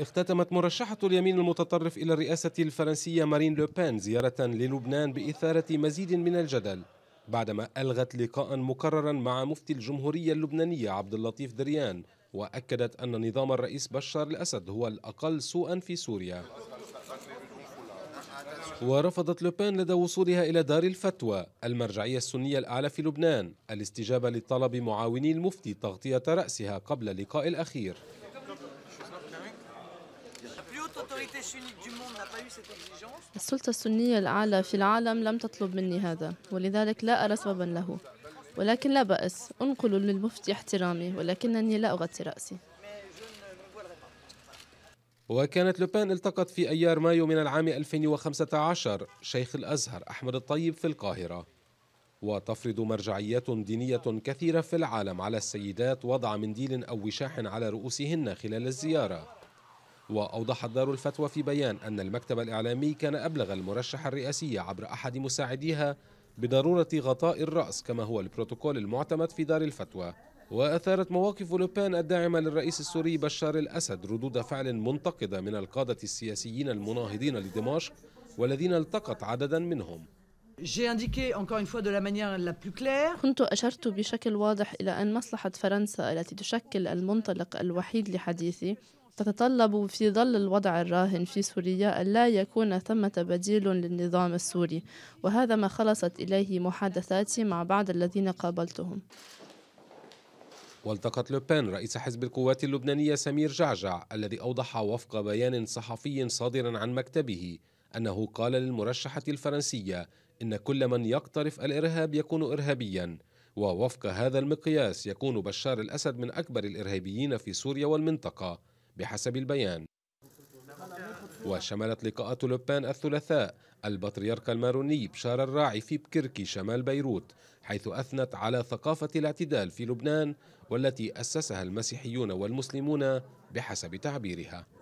اختتمت مرشحة اليمين المتطرف إلى الرئاسة الفرنسية مارين لوبان زيارة للبنان بإثارة مزيد من الجدل بعدما ألغت لقاء مكررا مع مفتي الجمهورية اللبنانية عبد اللطيف دريان وأكدت أن نظام الرئيس بشار الأسد هو الأقل سوءا في سوريا ورفضت لوبان لدى وصولها إلى دار الفتوى المرجعية السنية الأعلى في لبنان الاستجابة لطلب معاوني المفتي تغطية رأسها قبل اللقاء الأخير السلطة السنية الأعلى في العالم لم تطلب مني هذا ولذلك لا أرى سببا له ولكن لا بأس أنقل للمفتي احترامي ولكنني لا أغطي رأسي وكانت لوبان التقت في أيار مايو من العام 2015 شيخ الأزهر أحمد الطيب في القاهرة وتفرض مرجعيات دينية كثيرة في العالم على السيدات وضع منديل أو وشاح على رؤوسهن خلال الزيارة وأوضحت دار الفتوى في بيان أن المكتب الإعلامي كان أبلغ المرشح الرئاسية عبر أحد مساعديها بضرورة غطاء الرأس كما هو البروتوكول المعتمد في دار الفتوى وأثارت مواقف لوبان الداعمة للرئيس السوري بشار الأسد ردود فعل منتقدة من القادة السياسيين المناهضين لدمشق والذين التقط عددا منهم كنت أشرت بشكل واضح إلى أن مصلحة فرنسا التي تشكل المنطلق الوحيد لحديثي تتطلب في ظل الوضع الراهن في سوريا ألا يكون ثمة بديل للنظام السوري وهذا ما خلصت إليه محادثاتي مع بعض الذين قابلتهم والتقت لوبان رئيس حزب القوات اللبنانية سمير جعجع الذي أوضح وفق بيان صحفي صادر عن مكتبه أنه قال للمرشحة الفرنسية إن كل من يقترف الإرهاب يكون إرهابياً ووفق هذا المقياس يكون بشار الأسد من أكبر الإرهابيين في سوريا والمنطقة بحسب البيان وشملت لقاءات لوبان الثلاثاء البطريرك الماروني بشار الراعي في بكركي شمال بيروت حيث أثنت على ثقافة الاعتدال في لبنان والتي أسسها المسيحيون والمسلمون بحسب تعبيرها